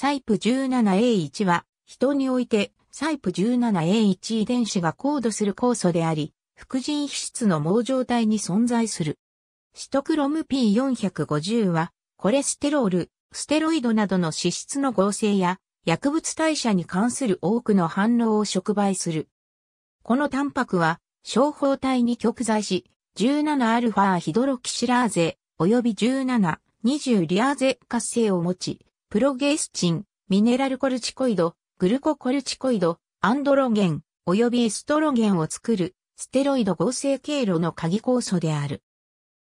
サイプ 17A1 は、人において、サイプ 17A1 遺伝子が高度する酵素であり、副腎皮質の毛状体に存在する。シトクロム P450 は、コレステロール、ステロイドなどの脂質の合成や、薬物代謝に関する多くの反応を触媒する。このタンパクは、小胞体に極在し、17α ヒドロキシラーゼ、および17、20リアーゼ活性を持ち、プロゲスチン、ミネラルコルチコイド、グルココルチコイド、アンドロゲン、及びエストロゲンを作る、ステロイド合成経路の鍵酵素である。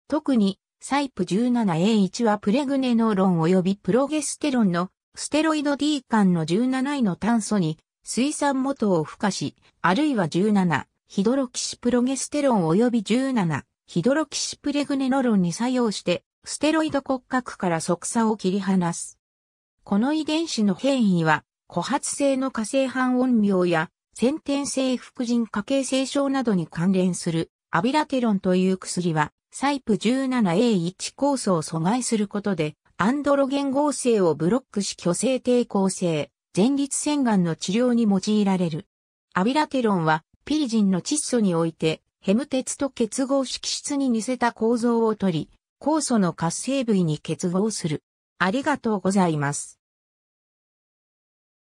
特に、サイプ 17A1 はプレグネノロン及びプロゲステロンのステロイド D 間の1 7位の炭素に水酸元を付加し、あるいは17ヒドロキシプロゲステロン及び17ヒドロキシプレグネノロンに作用して、ステロイド骨格から即差を切り離す。この遺伝子の変異は、枯発性の火星半音病や、先天性副腎化形成症などに関連する、アビラテロンという薬は、サイプ 17A1 酵素を阻害することで、アンドロゲン合成をブロックし虚勢抵抗性、前立腺がんの治療に用いられる。アビラテロンは、ピリジンの窒素において、ヘム鉄と結合式質に似せた構造をとり、酵素の活性部位に結合する。ありがとうございます。